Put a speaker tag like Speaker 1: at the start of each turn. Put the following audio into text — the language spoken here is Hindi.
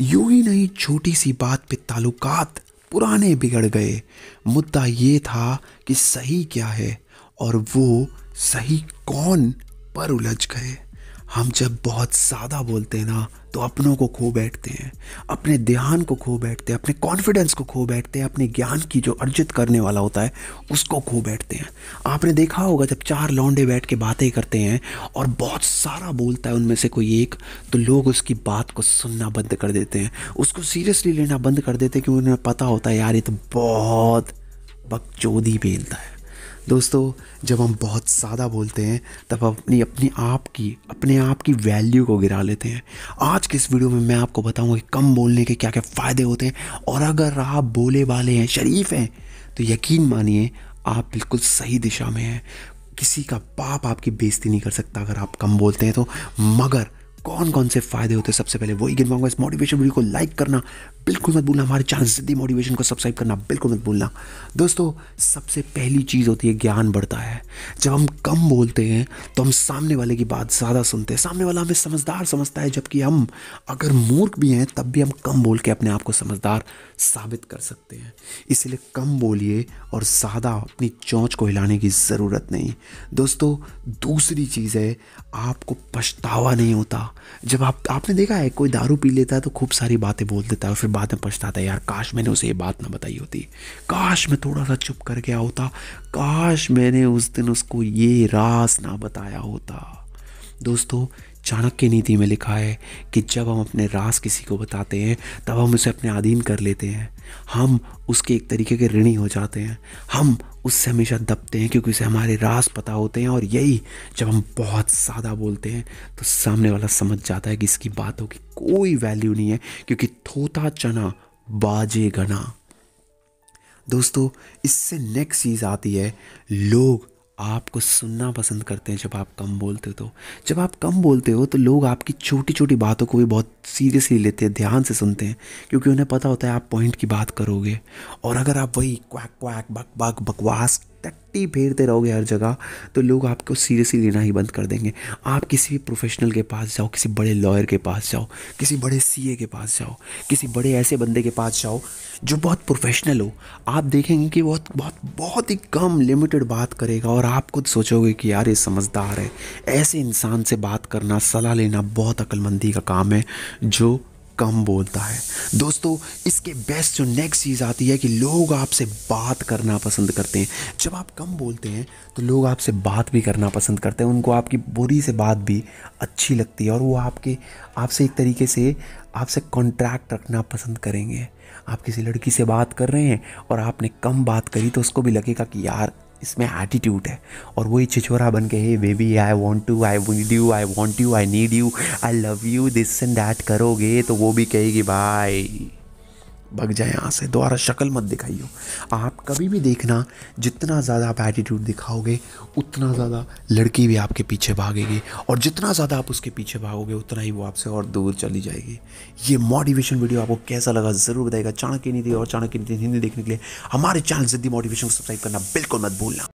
Speaker 1: यूं ही नहीं छोटी सी बात पे ताल्लुकात पुराने बिगड़ गए मुद्दा ये था कि सही क्या है और वो सही कौन पर उलझ गए हम जब बहुत ज़्यादा बोलते हैं ना तो अपनों को खो बैठते हैं अपने ध्यान को खो बैठते हैं अपने कॉन्फिडेंस को खो बैठते हैं अपने ज्ञान की जो अर्जित करने वाला होता है उसको खो बैठते हैं आपने देखा होगा जब चार लौंडे बैठ के बातें करते हैं और बहुत सारा बोलता है उनमें से कोई एक तो लोग उसकी बात को सुनना बंद कर देते हैं उसको सीरियसली लेना बंद कर देते हैं क्योंकि उन्हें पता होता है यार ये तो बहुत बकचोदी बेलता है दोस्तों जब हम बहुत ज़्यादा बोलते हैं तब अपनी अपने आप की अपने आप की वैल्यू को गिरा लेते हैं आज के इस वीडियो में मैं आपको बताऊंगा कि कम बोलने के क्या क्या फ़ायदे होते हैं और अगर आप बोले वाले हैं शरीफ हैं तो यकीन मानिए आप बिल्कुल सही दिशा में हैं किसी का पाप आपकी बेइज्जती नहीं कर सकता अगर आप कम बोलते हैं तो मगर कौन कौन से फायदे होते हैं सबसे पहले वही गिनवाऊंगा इस मोटिवेशन वीडियो को लाइक करना बिल्कुल मत भूलना हमारे चैनल सिद्धि मोटिवेशन को सब्सक्राइब करना बिल्कुल मत भूलना दोस्तों सबसे पहली चीज़ होती है ज्ञान बढ़ता है जब हम कम बोलते हैं तो हम सामने वाले की बात ज़्यादा सुनते हैं सामने वाला हमें समझदार समझता है जबकि हम अगर मूर्ख भी हैं तब भी हम कम बोल के अपने आप को समझदार साबित कर सकते हैं इसलिए कम बोलिए और ज़्यादा अपनी चोंच को हिलाने की ज़रूरत नहीं दोस्तों दूसरी चीज़ है आपको पछतावा नहीं होता जब आप आपने देखा है कोई दारू पी लेता है तो खूब सारी बातें बोल देता है और फिर बाद में पछताता है यार काश मैंने उसे ये बात ना बताई होती काश मैं थोड़ा सा चुप कर गया होता काश मैंने उस दिन उसको ये रास ना बताया होता दोस्तों चाणक्य नीति में लिखा है कि जब हम अपने रास किसी को बताते हैं तब हम उसे अपने अधीन कर लेते हैं हम उसके एक तरीके के ऋणी हो जाते हैं हम उससे हमेशा दबते हैं क्योंकि उसे हमारे रास पता होते हैं और यही जब हम बहुत ज़्यादा बोलते हैं तो सामने वाला समझ जाता है कि इसकी बातों की कोई वैल्यू नहीं है क्योंकि थोता चना बाजे गना दोस्तों इससे नेक्स्ट चीज़ आती है लोग आपको सुनना पसंद करते हैं जब आप कम बोलते हो तो जब आप कम बोलते हो तो लोग आपकी छोटी छोटी बातों को भी बहुत सीरियसली लेते हैं ध्यान से सुनते हैं क्योंकि उन्हें पता होता है आप पॉइंट की बात करोगे और अगर आप वही क्वैक क्वैक बक बक बकवास टट्टी फेरते रहोगे हर जगह तो लोग आपको सीरियसली लेना ही बंद कर देंगे आप किसी भी प्रोफेशनल के पास जाओ किसी बड़े लॉयर के पास जाओ किसी बड़े सीए के पास जाओ किसी बड़े ऐसे बंदे के पास जाओ जो बहुत प्रोफेशनल हो आप देखेंगे कि बहुत बहुत बहुत ही कम लिमिटेड बात करेगा और आप खुद सोचोगे कि यार ये समझदार है ऐसे इंसान से बात करना सलाह लेना बहुत अक्लमंदी का काम है जो कम बोलता है दोस्तों इसके बेस्ट जो नेक्स्ट चीज़ आती है कि लोग आपसे बात करना पसंद करते हैं जब आप कम बोलते हैं तो लोग आपसे बात भी करना पसंद करते हैं उनको आपकी बुरी से बात भी अच्छी लगती है और वो आपके आपसे एक तरीके से आपसे कॉन्ट्रैक्ट रखना पसंद करेंगे आप किसी लड़की से बात कर रहे हैं और आपने कम बात करी तो उसको भी लगेगा कि यार इसमें एटीट्यूड है और वही छिछोरा बन के hey baby I want to I need you I want you I need you I love you this and that करोगे तो वो भी कहेगी भाई भग जाए यहाँ से दोबारा शक्ल मत दिखाइयो आप कभी भी देखना जितना ज़्यादा आप एटीट्यूड दिखाओगे उतना ज़्यादा लड़की भी आपके पीछे भागेगी और जितना ज़्यादा आप उसके पीछे भागोगे उतना ही वो आपसे और दूर चली जाएगी ये मोटिवेशन वीडियो आपको कैसा लगा ज़रूर बताएगा चाणक्य नीति और चाणक्य नीति हिंदी देखने के लिए हमारे चैनल जिद्दी मोटिवेशन को सब्सक्राइब करना बिल्कुल मत भूलना